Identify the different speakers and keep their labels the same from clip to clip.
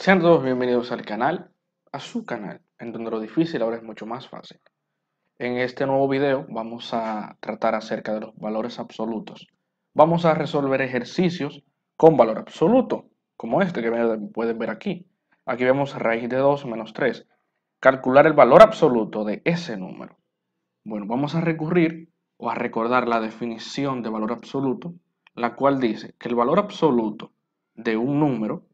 Speaker 1: Sean todos bienvenidos al canal, a su canal, en donde lo difícil ahora es mucho más fácil. En este nuevo video vamos a tratar acerca de los valores absolutos. Vamos a resolver ejercicios con valor absoluto, como este que pueden ver aquí. Aquí vemos raíz de 2 menos 3. Calcular el valor absoluto de ese número. Bueno, vamos a recurrir o a recordar la definición de valor absoluto, la cual dice que el valor absoluto de un número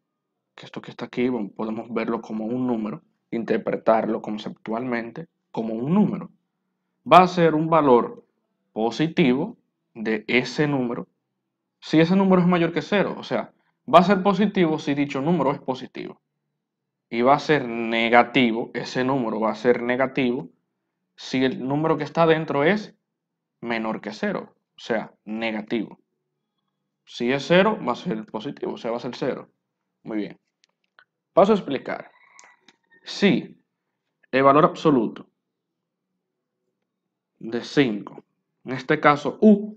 Speaker 1: que esto que está aquí podemos verlo como un número, interpretarlo conceptualmente como un número. Va a ser un valor positivo de ese número si ese número es mayor que cero. O sea, va a ser positivo si dicho número es positivo. Y va a ser negativo, ese número va a ser negativo si el número que está dentro es menor que cero. O sea, negativo. Si es cero, va a ser positivo, o sea, va a ser cero. Muy bien. Paso a explicar. Si el valor absoluto de 5, en este caso U,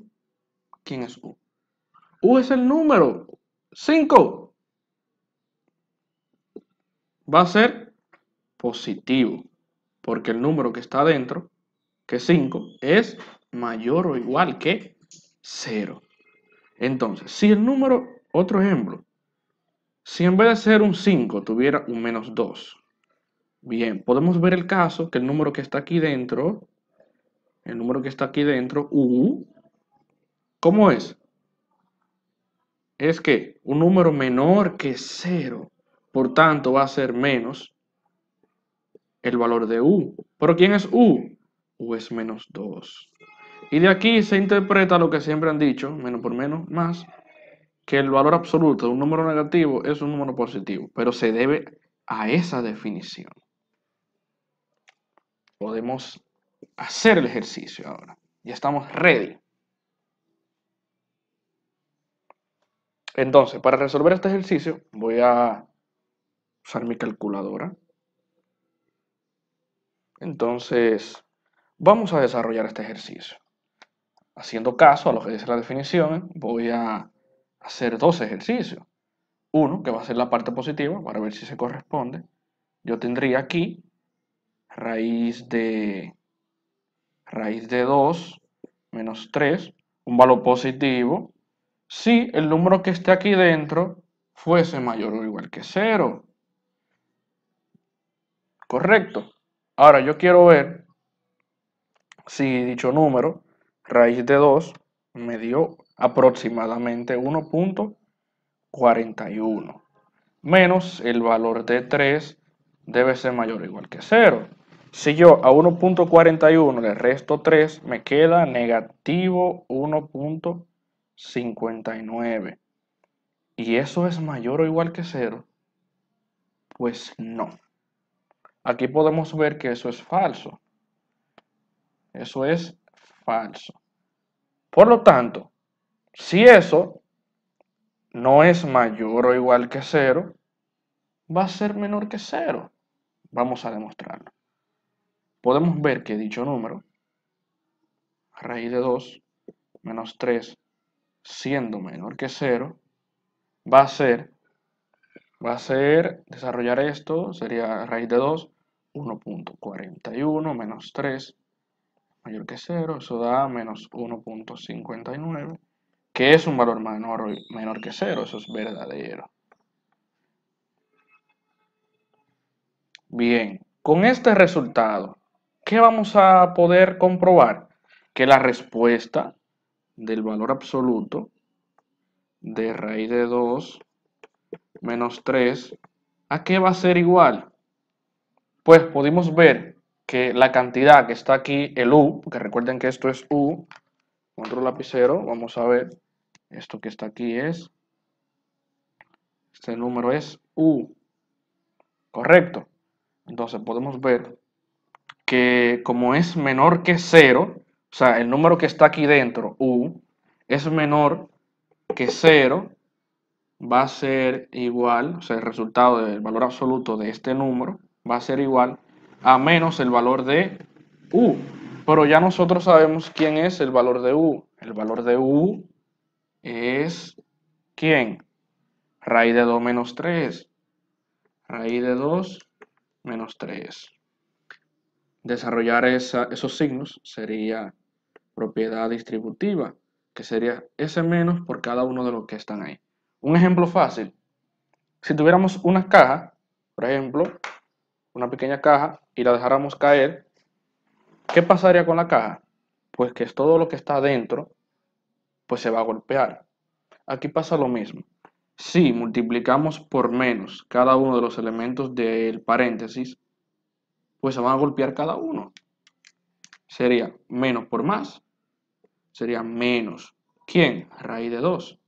Speaker 1: ¿quién es U? U es el número 5. Va a ser positivo, porque el número que está adentro, que es 5, es mayor o igual que 0. Entonces, si el número, otro ejemplo, si en vez de ser un 5 tuviera un menos 2, bien, podemos ver el caso que el número que está aquí dentro, el número que está aquí dentro, U, ¿cómo es? Es que un número menor que 0, por tanto va a ser menos el valor de U. ¿Pero quién es U? U es menos 2. Y de aquí se interpreta lo que siempre han dicho, menos por menos, más, que el valor absoluto de un número negativo es un número positivo, pero se debe a esa definición. Podemos hacer el ejercicio ahora. Ya estamos ready. Entonces, para resolver este ejercicio, voy a usar mi calculadora. Entonces, vamos a desarrollar este ejercicio. Haciendo caso a lo que dice la definición, voy a hacer dos ejercicios. Uno, que va a ser la parte positiva, para ver si se corresponde. Yo tendría aquí raíz de raíz de 2 menos 3, un valor positivo, si el número que esté aquí dentro fuese mayor o igual que 0. Correcto. Ahora yo quiero ver si dicho número, raíz de 2, me dio aproximadamente 1.41 menos el valor de 3 debe ser mayor o igual que 0. Si yo a 1.41 le resto 3, me queda negativo 1.59. ¿Y eso es mayor o igual que 0? Pues no. Aquí podemos ver que eso es falso. Eso es falso. Por lo tanto, si eso no es mayor o igual que 0, va a ser menor que 0. Vamos a demostrarlo. Podemos ver que dicho número, raíz de 2 menos 3, siendo menor que 0, va a ser, va a ser, desarrollar esto, sería raíz de 2, 1.41 menos 3, mayor que 0, eso da menos 1.59 que es un valor menor, menor que cero, eso es verdadero. Bien, con este resultado, ¿qué vamos a poder comprobar? Que la respuesta del valor absoluto de raíz de 2 menos 3, ¿a qué va a ser igual? Pues pudimos ver que la cantidad que está aquí, el u, que recuerden que esto es u, otro lapicero, vamos a ver, esto que está aquí es, este número es U. Correcto. Entonces podemos ver que como es menor que 0, o sea, el número que está aquí dentro, U, es menor que 0, va a ser igual, o sea, el resultado del valor absoluto de este número va a ser igual a menos el valor de U. Pero ya nosotros sabemos quién es el valor de U. El valor de U es ¿quién? Raíz de 2 menos 3. Raíz de 2 menos 3. Desarrollar esos signos sería propiedad distributiva, que sería ese menos por cada uno de los que están ahí. Un ejemplo fácil. Si tuviéramos una caja, por ejemplo, una pequeña caja, y la dejáramos caer, ¿qué pasaría con la caja? Pues que es todo lo que está dentro pues se va a golpear. Aquí pasa lo mismo. Si multiplicamos por menos cada uno de los elementos del paréntesis, pues se van a golpear cada uno. Sería menos por más, sería menos. ¿Quién? Raíz de 2.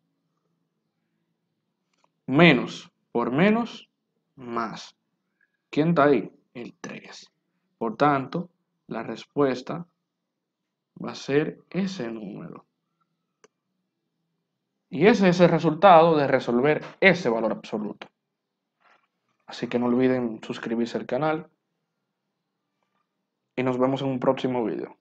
Speaker 1: Menos por menos, más. ¿Quién está ahí? El 3. Por tanto, la respuesta va a ser ese número. Y ese es el resultado de resolver ese valor absoluto. Así que no olviden suscribirse al canal y nos vemos en un próximo video.